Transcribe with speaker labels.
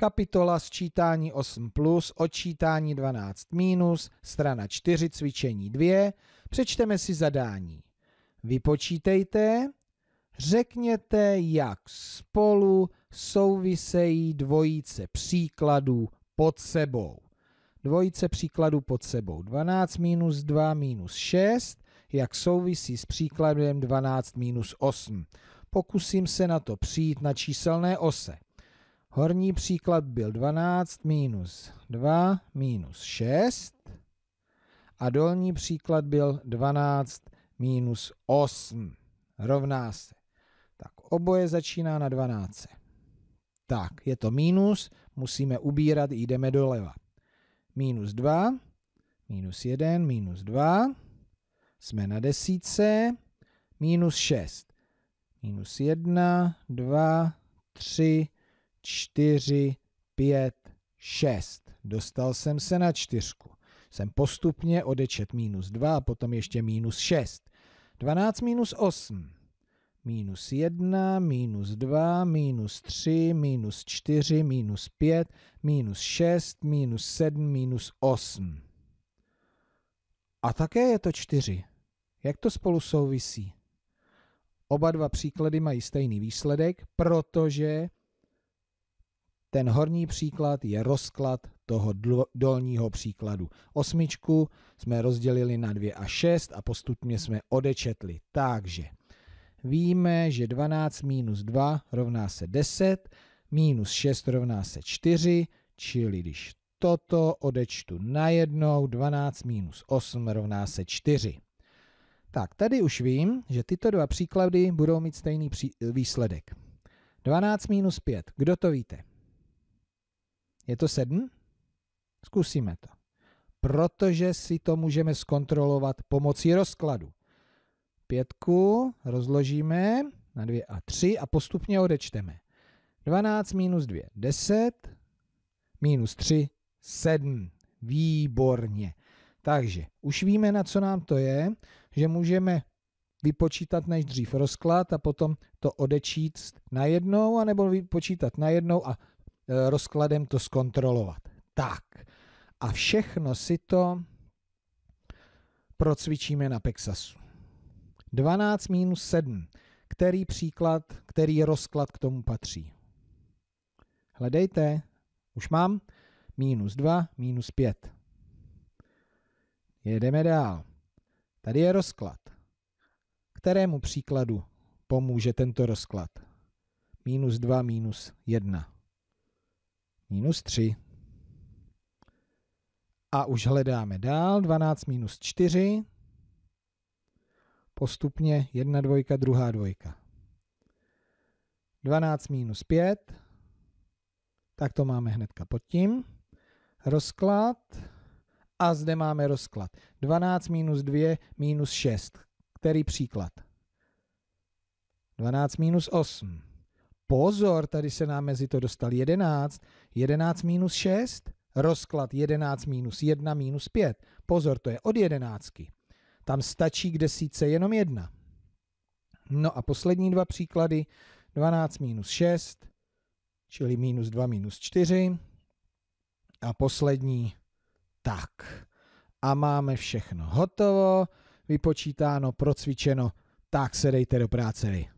Speaker 1: Kapitola sčítání 8 plus, odčítání 12 minus, strana 4, cvičení 2. Přečteme si zadání. Vypočítejte, řekněte, jak spolu souvisejí dvojice příkladů pod sebou. Dvojice příkladů pod sebou. 12 minus 2 minus 6, jak souvisí s příkladem 12 minus 8. Pokusím se na to přijít na číselné ose. Horní příklad byl 12 minus 2 minus 6 a dolní příklad byl 12 minus 8. Rovná se. Tak oboje začíná na 12. Tak, je to minus, musíme ubírat, jdeme doleva. Minus 2, minus 1, minus 2, jsme na desíce, minus 6. Minus 1, 2, 3, 4, 5, 6. Dostal jsem se na čtyřku. Jsem postupně odečet minus 2 a potom ještě minus 6. 12 minus 8. Minus 1, minus 2, minus 3, minus 4, minus 5, minus 6, minus 7, minus 8. A také je to 4. Jak to spolu souvisí? Oba dva příklady mají stejný výsledek, protože ten horní příklad je rozklad toho dolního příkladu. Osmičku jsme rozdělili na 2 a 6 a postupně jsme odečetli. Takže víme, že 12 minus 2 rovná se 10, minus 6 rovná se 4, čili když toto odečtu najednou, 12 minus 8 rovná se 4. Tak, tady už vím, že tyto dva příklady budou mít stejný výsledek. 12 minus 5, kdo to víte? Je to sedm? Zkusíme to. Protože si to můžeme zkontrolovat pomocí rozkladu. Pětku rozložíme na dvě a tři a postupně odečteme. 12 minus 2, 10, minus 3, 7. Výborně. Takže už víme, na co nám to je, že můžeme vypočítat než dřív rozklad a potom to odečíst najednou, anebo vypočítat najednou a Eh, rozkladem to zkontrolovat. Tak. A všechno si to procvičíme na Pexasu. 12 minus 7. Který příklad, který rozklad k tomu patří? Hledejte. Už mám. Minus 2, minus 5. Jedeme dál. Tady je rozklad. Kterému příkladu pomůže tento rozklad? Minus 2, minus 1 minus 3. A už hledáme dál, 12 minus 4, postupně 1 dvojka, druhá dvojka. 12 minus 5, tak to máme hnedka pod tím. Rozklad a zde máme rozklad. 12 minus 2 minus 6, který příklad? 12 minus 8. Pozor, tady se nám mezi to dostal 11. 11 minus 6, rozklad 11 minus 1 minus 5. Pozor, to je od jedenáctky. Tam stačí k desíce jenom jedna. No a poslední dva příklady. 12 minus 6, čili minus 2 minus 4. A poslední tak. A máme všechno hotovo, vypočítáno, procvičeno, tak se dejte do práce vy.